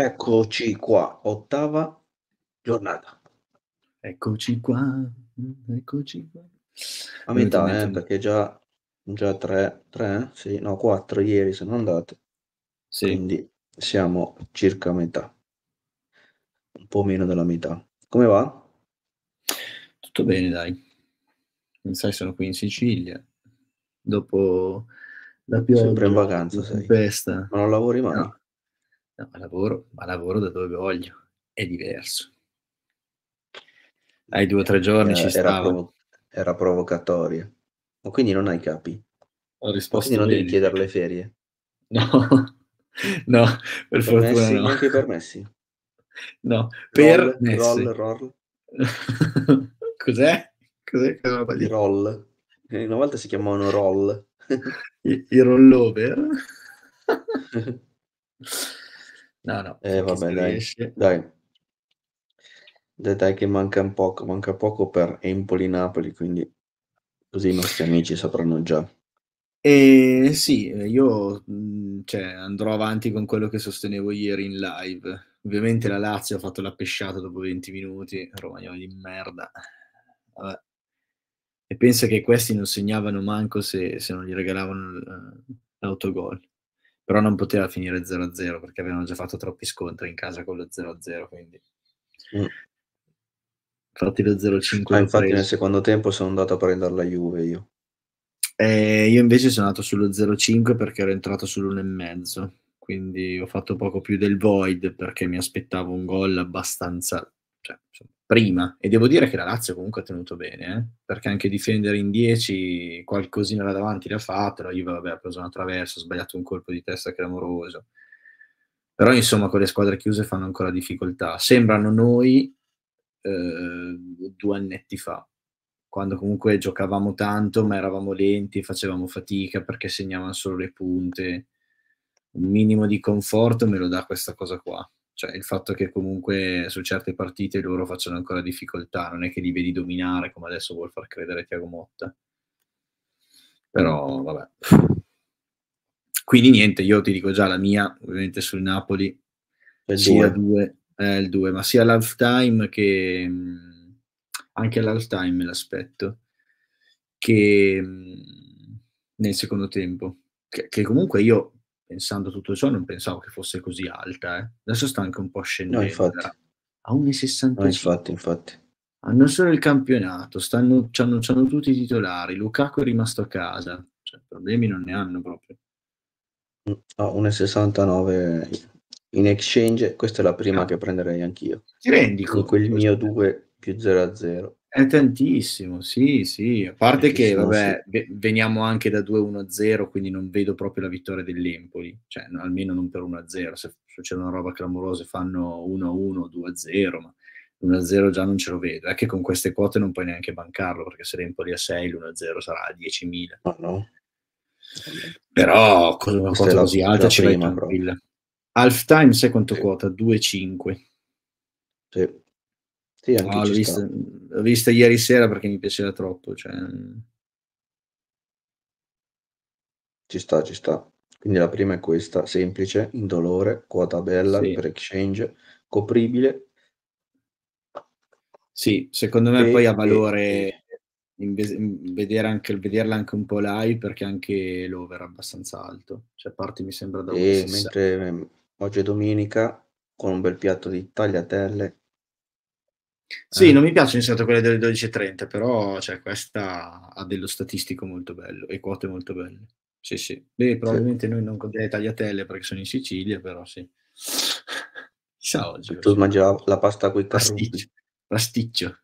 Eccoci qua, ottava giornata. Eccoci qua, eccoci qua. A metà, eh, perché già, già tre, tre, eh? sì, no, quattro ieri sono andate. Sì. Quindi siamo circa a metà, un po' meno della metà. Come va? Tutto bene, dai. Non sai, sono qui in Sicilia. Dopo la pioggia. Sempre in vacanza, sei. Festa. Ma non lavori mai? No. No, lavoro, ma lavoro da dove voglio, è diverso. Hai due o tre giorni, eh, era, ci stava. Era, provo- era provocatoria. Ma quindi non hai capi? Ho risposto quindi non devi chiedere le ferie? No, no, per permessi, fortuna no. Neanche i permessi? No, per... Roll, roll, roll. Cos'è? Cos'è? I roll. Eh, una volta si chiamavano roll. I, I rollover? No, no. Eh, vabbè, dai. dai. Dai, che manca un poco, manca poco per Empoli-Napoli, quindi così i nostri amici sapranno già. Eh, sì, io mm, cioè, andrò avanti con quello che sostenevo ieri in live. Ovviamente la Lazio ha fatto la pesciata dopo 20 minuti, romagnoli di merda. Vabbè. E pensa che questi non segnavano manco se, se non gli regalavano eh, l'autogol però non poteva finire 0-0 perché avevano già fatto troppi scontri in casa con lo 0-0, quindi... Mm. Infatti lo 0-5... Ah, infatti nel secondo tempo sono andato a prendere la Juve io. Eh, io invece sono andato sullo 0-5 perché ero entrato sull'1,5, quindi ho fatto poco più del void perché mi aspettavo un gol abbastanza... Cioè, insomma, prima e devo dire che la Lazio comunque ha tenuto bene eh? perché anche difendere in 10 qualcosina là davanti l'ha fatto la Juve aveva preso una traversa, ha sbagliato un colpo di testa clamoroso però insomma con le squadre chiuse fanno ancora difficoltà sembrano noi eh, due annetti fa quando comunque giocavamo tanto ma eravamo lenti, facevamo fatica perché segnavano solo le punte un minimo di conforto me lo dà questa cosa qua cioè il fatto che comunque su certe partite loro facciano ancora difficoltà, non è che li vedi dominare come adesso vuol far credere Tiago Motta. Però vabbè. Quindi niente, io ti dico già la mia, ovviamente sul Napoli, il sia 2, eh, il 2, ma sia l'half che anche all'half me l'aspetto, che nel secondo tempo, che, che comunque io pensando tutto ciò, non pensavo che fosse così alta. Eh. Adesso sta anche un po' scendendo. No, infatti. A 1,65. No, infatti, infatti. Hanno solo il campionato, stanno, c'hanno, c'hanno tutti i titolari. Lukaku è rimasto a casa. Cioè, problemi non ne hanno proprio. A oh, 1,69 in exchange, questa è la prima no. Ah. che prenderei anch'io. Ti rendi con Quel mio 2 più 0 a 0. È tantissimo, sì, sì. A parte che, vabbè, sì. veniamo anche da 2-1-0, quindi non vedo proprio la vittoria dell'Empoli, cioè no, almeno non per 1-0. Se succede una roba clamorosa fanno 1-1, 2-0, ma 1-0 già non ce lo vedo. È che con queste quote non puoi neanche bancarlo, perché se l'Empoli è 6, l'1-0 sarà a 10.000. Oh ah, no. Però con una quota così alta la ci tranquilla. Half time, sai quanto sì. quota? 2-5. Sì sì, no, l'ho, vista, l'ho, vista, ieri sera perché mi piaceva troppo. Cioè... Ci sta, ci sta. Quindi la prima è questa, semplice, indolore, quota bella sì. per exchange, copribile. Sì, secondo me e, poi ha valore in vedere anche, vederla anche un po' live perché anche l'over è abbastanza alto, cioè parte mi sembra da un po'. mentre ehm, oggi è domenica con un bel piatto di tagliatelle sì, eh. non mi piacciono di solito quelle delle 12.30, però cioè, questa ha dello statistico molto bello e quote molto belle. Sì, sì. Beh, probabilmente sì. noi non con delle tagliatelle perché sono in Sicilia, però sì. Chissà oggi. Tu mangiavi la pasta con i pasticcio. Pasticcio.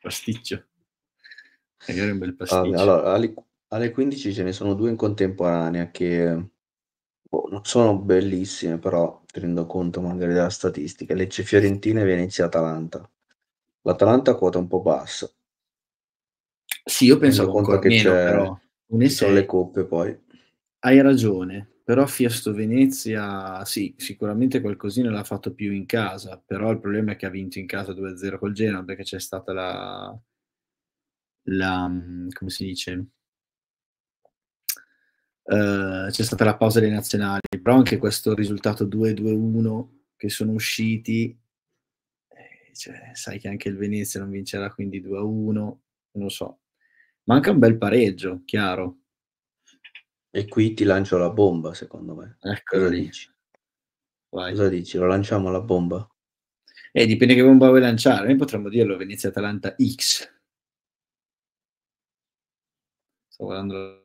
Pasticcio. Magari eh, un bel ah, pasticcio. allora, alle, alle, 15 ce ne sono due in contemporanea che boh, non sono bellissime, però tenendo conto magari della statistica. Lecce Fiorentina e Venezia Atalanta. L'Atalanta quota un po' bassa. Sì, io penso ancora che meno, c'è però. Ci sono le coppe poi. Hai ragione, però Fiesto Venezia, sì, sicuramente qualcosina l'ha fatto più in casa, però il problema è che ha vinto in casa 2-0 col Genoa perché c'è stata la, la mm, come si dice, Uh, c'è stata la pausa dei nazionali, però anche questo risultato 2-2-1 che sono usciti cioè, sai che anche il Venezia non vincerà quindi 2-1, a non lo so. Manca un bel pareggio, chiaro. E qui ti lancio la bomba, secondo me. Ecco Cosa lì. dici? Vai. Cosa dici? Lo lanciamo la bomba? Eh, dipende che bomba vuoi lanciare. Noi potremmo dirlo Venezia-Atalanta X. Sto guardando...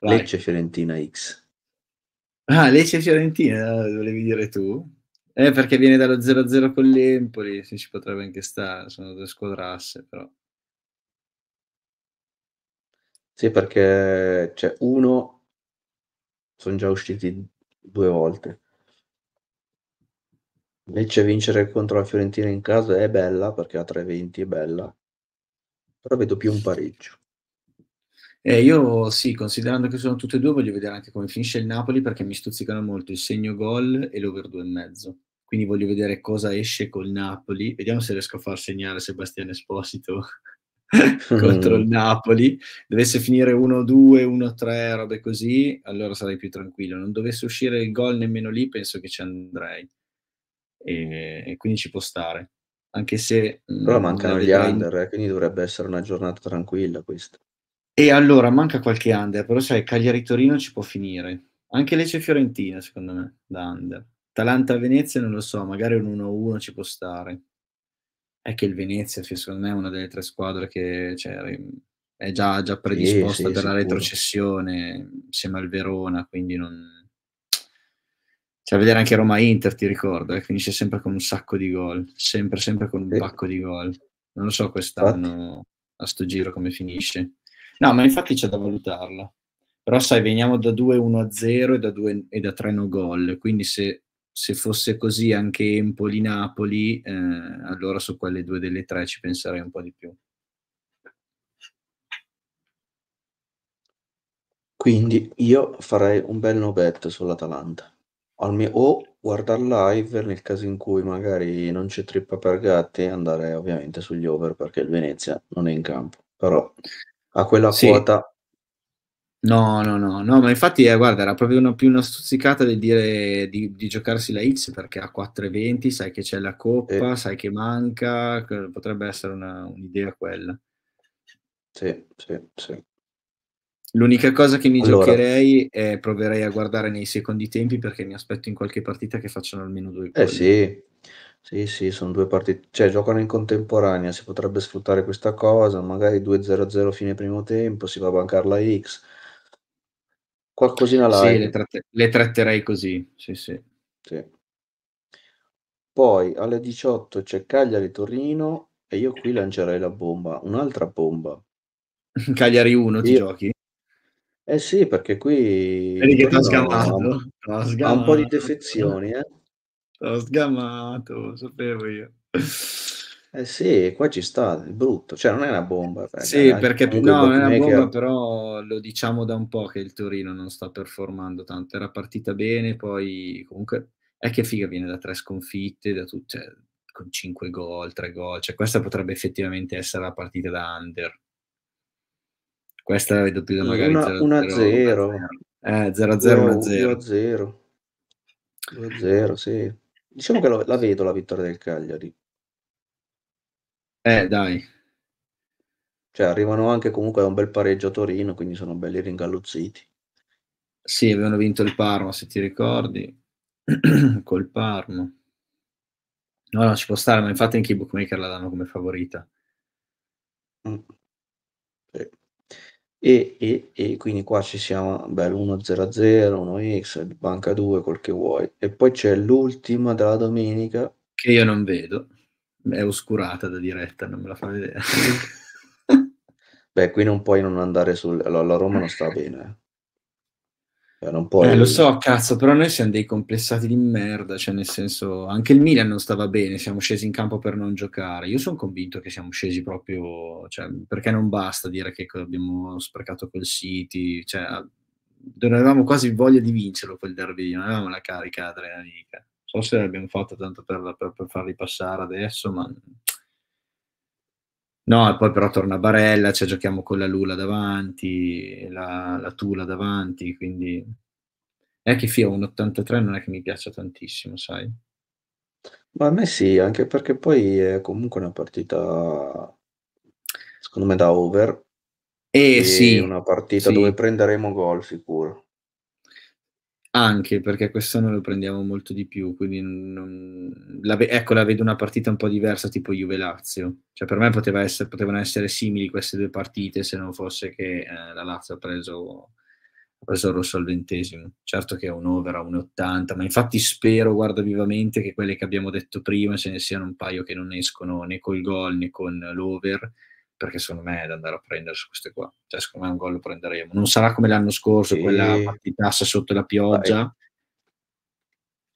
Lecce-Fiorentina X. Ah, Lecce Fiorentina, eh, volevi dire tu? Eh, perché viene dallo 0-0 con l'Empoli, se ci potrebbe anche stare, sono due squadrasse, però. Sì, perché cioè, uno sono già usciti due volte. Invece vincere contro la Fiorentina in casa è bella perché a 3-20 è bella, però vedo più un pareggio. Eh, io mm-hmm. sì, considerando che sono tutte e due, voglio vedere anche come finisce il Napoli perché mi stuzzicano molto il segno gol e l'over mezzo. Quindi voglio vedere cosa esce col Napoli. Vediamo se riesco a far segnare Sebastiano Esposito contro il mm-hmm. Napoli. Dovesse finire 1-2, 1-3, robe così, allora sarei più tranquillo. Non dovesse uscire il gol nemmeno lì, penso che ci andrei. E, e quindi ci può stare. Anche se... Però mm, mancano gli under, eh, quindi dovrebbe essere una giornata tranquilla questa. E allora manca qualche under, però sai, Cagliari-Torino ci può finire. Anche Lecce-Fiorentina, secondo me, da under. Atalanta-Venezia non lo so, magari un 1-1 ci può stare. È che il Venezia, secondo me, è una delle tre squadre che cioè, è già, già predisposta sì, sì, per sicuro. la retrocessione, insieme al Verona, quindi non... Cioè, vedere anche Roma-Inter, ti ricordo, eh, finisce sempre con un sacco di gol, sempre, sempre con un sì. pacco di gol. Non lo so quest'anno, a sto giro, come finisce. No, ma infatti c'è da valutarla. Però sai, veniamo da 2-1-0 e da, da 3 no gol, quindi se, se fosse così anche Empoli-Napoli, eh, allora su quelle due delle tre ci penserei un po' di più. Quindi io farei un bel no bet sull'Atalanta. Alme- o guardare live nel caso in cui magari non c'è trippa per gatti, andare ovviamente sugli over perché il Venezia non è in campo. Però a quella sì. quota. No, no, no, no, ma infatti eh, guarda, era proprio una, più una stuzzicata di dire di, di giocarsi la X perché a 4,20 sai che c'è la coppa, sì. sai che manca, potrebbe essere una, un'idea quella. Sì, sì, sì. L'unica cosa che mi allora. giocherei è proverei a guardare nei secondi tempi perché mi aspetto in qualche partita che facciano almeno due eh gol. Eh sì, sì, sì, sono due partite cioè giocano in contemporanea, si potrebbe sfruttare questa cosa, magari 2-0-0 fine primo tempo, si va a bancar la X. Qualcosina Sì, eh. le, tratte- le tratterei così, sì, sì. Sì. Poi alle 18 c'è Cagliari-Torino e io qui lancerei la bomba, un'altra bomba. Cagliari 1 ti Io- giochi? Eh sì, perché qui Vedi che ti ha sgamato, ha un po' di defezioni, eh. Sono sgamato, lo sapevo io. Eh sì, qua ci sta, è brutto, cioè non è una bomba. Perché sì, perché no, non è una bomba, però lo diciamo da un po' che il Torino non sta performando tanto, era partita bene, poi comunque è che figa viene da tre sconfitte, da tutte, cioè, con cinque gol, tre gol, cioè questa potrebbe effettivamente essere la partita da under. Questa la vedo più da magari 1-0. Eh, 0-0, 1-0. 0-0, sì. Diciamo che la, la vedo la vittoria del Cagliari. Eh, dai. Cioè, arrivano anche comunque a un bel pareggio a Torino, quindi sono belli ringalluzziti. Sì, avevano vinto il Parma, se ti ricordi, col Parma. No, no, ci può stare, ma infatti anche i bookmaker la danno come favorita. Mm. E, e, e quindi qua ci siamo, bello, 100 1 X, banca 2, quel che vuoi. E poi c'è l'ultima della domenica. Che io non vedo, è oscurata da diretta, non me la fa vedere. Beh, qui non puoi non andare sul... Allora, la Roma non sta bene. Eh. Cioè, non puoi... Eh, lo so, cazzo, però noi siamo dei complessati di merda, cioè nel senso, anche il Milan non stava bene, siamo scesi in campo per non giocare. Io sono convinto che siamo scesi proprio, cioè, perché non basta dire che abbiamo sprecato quel City, cioè, ah, non avevamo quasi voglia di vincerlo quel derby, non avevamo la carica adrenalinica. Non so se l'abbiamo fatta tanto per, per, per farli passare adesso, ma No, poi però torna a Barella, cioè giochiamo con la Lula davanti, la, la Tula davanti, quindi... È che Fia un 83 non è che mi piaccia tantissimo, sai? Ma a me sì, anche perché poi è comunque una partita, secondo me, da over. Eh, e sì. Una partita sì. dove prenderemo gol, sicuro. Anche perché questo quest'anno lo prendiamo molto di più, quindi non, la, ecco la vedo una partita un po' diversa tipo Juve-Lazio. Cioè, per me essere, potevano essere simili queste due partite se non fosse che eh, la Lazio ha preso, ha preso il rosso al ventesimo. Certo che è un over a 1,80, ma infatti spero, guarda vivamente, che quelle che abbiamo detto prima ce ne siano un paio che non escono né col gol né con l'over perché secondo me è da andare a prendere su queste qua. Cioè, secondo me un gol lo prenderemo. Non sarà come l'anno scorso, sì. quella partitassa sotto la pioggia. Vai.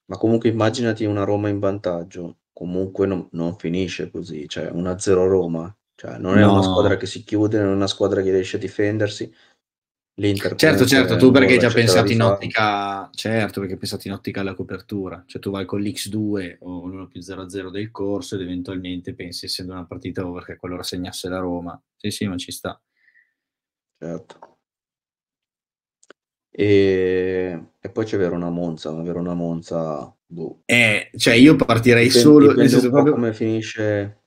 Ma comunque immaginati una Roma in vantaggio, comunque non, non finisce così, cioè una 0 Roma, cioè non è no. una squadra che si chiude, non è una squadra che riesce a difendersi, l'Inter. Certo, certo, tu perché hai già pensato in ottica, certo, perché hai pensato in ottica alla copertura, cioè tu vai con l'X2 o l'1 più 0-0 del corso ed eventualmente pensi essendo una partita over che qualora segnasse la Roma. Sì, sì, ma ci sta. Certo. E, e poi c'è Verona Monza, ma Verona Monza. Boh. Eh, cioè io partirei dipende, solo dipende un po' proprio... come finisce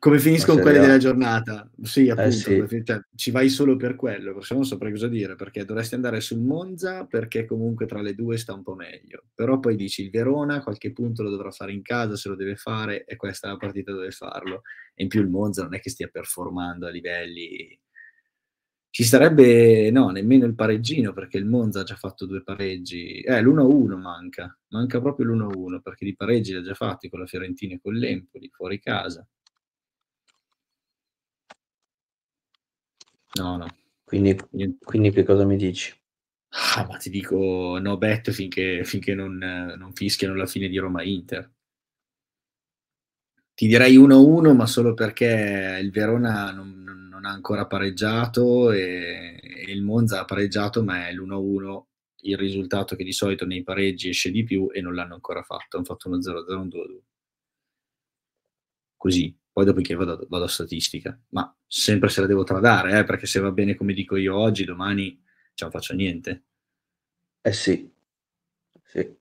come finiscono quelle della giornata? Sì, eh, appunto, eh sì. Cioè, ci vai solo per quello, forse non saprei cosa dire, perché dovresti andare sul Monza perché comunque tra le due sta un po' meglio. Però poi dici il Verona, qualche punto lo dovrà fare in casa, se lo deve fare e questa è la partita dove farlo. E in più il Monza non è che stia performando a livelli... Ci sarebbe, no, nemmeno il pareggino perché il Monza ha già fatto due pareggi. Eh, l'1-1 manca, manca proprio l'1-1 perché di pareggi li ha già fatti con la Fiorentina e con l'Empoli, fuori casa No, no. Quindi, quindi che cosa mi dici? Ah, ma ti dico no bet finché, finché non, non, fischiano la fine di Roma-Inter. Ti direi 1-1, ma solo perché il Verona non, non ha ancora pareggiato e, e, il Monza ha pareggiato, ma è l'1-1 il risultato che di solito nei pareggi esce di più e non l'hanno ancora fatto. Hanno fatto uno 0-0, un 2-2. Così poi dopo vado, vado a statistica, ma sempre se la devo tradare, eh, perché se va bene come dico io oggi, domani non faccio niente. Eh sì, sì.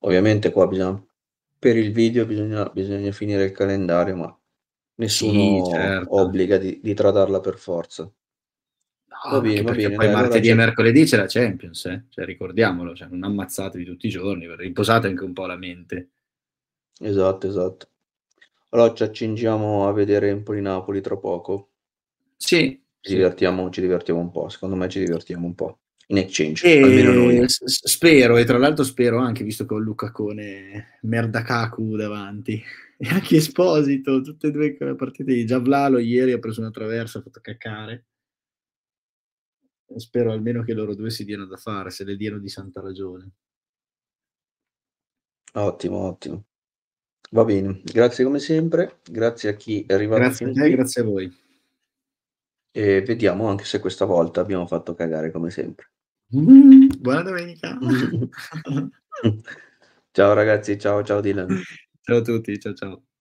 Ovviamente qua bisogna, per il video bisogna, bisogna finire il calendario, ma nessuno sì, certo. obbliga di, di, tradarla per forza. No, va bene, va bene, poi dai, martedì allora... e mercoledì c'è la Champions, eh? cioè, ricordiamolo, cioè, non ammazzatevi tutti i giorni, riposate anche un po' la mente. Esatto, esatto. Però ci accingiamo a vedere Empoli-Napoli tra poco. Sì. Ci divertiamo, ci divertiamo un po', secondo me ci divertiamo un po'. In exchange, e... almeno noi. S- spero, e tra l'altro spero anche, visto che ho Luca Cone merda Kaku davanti, e anche Esposito, tutte e due le partite di Giavlalo ieri ha preso una traversa, ha fatto caccare. Spero almeno che loro due si diano da fare, se le diano di santa ragione. Ottimo, ottimo. Va bene, grazie come sempre, grazie a chi è arrivato. Grazie a te, grazie a voi. E vediamo anche se questa volta abbiamo fatto cagare come sempre. Mm, buona domenica. ciao ragazzi, ciao ciao Dylan. Ciao a tutti, ciao ciao.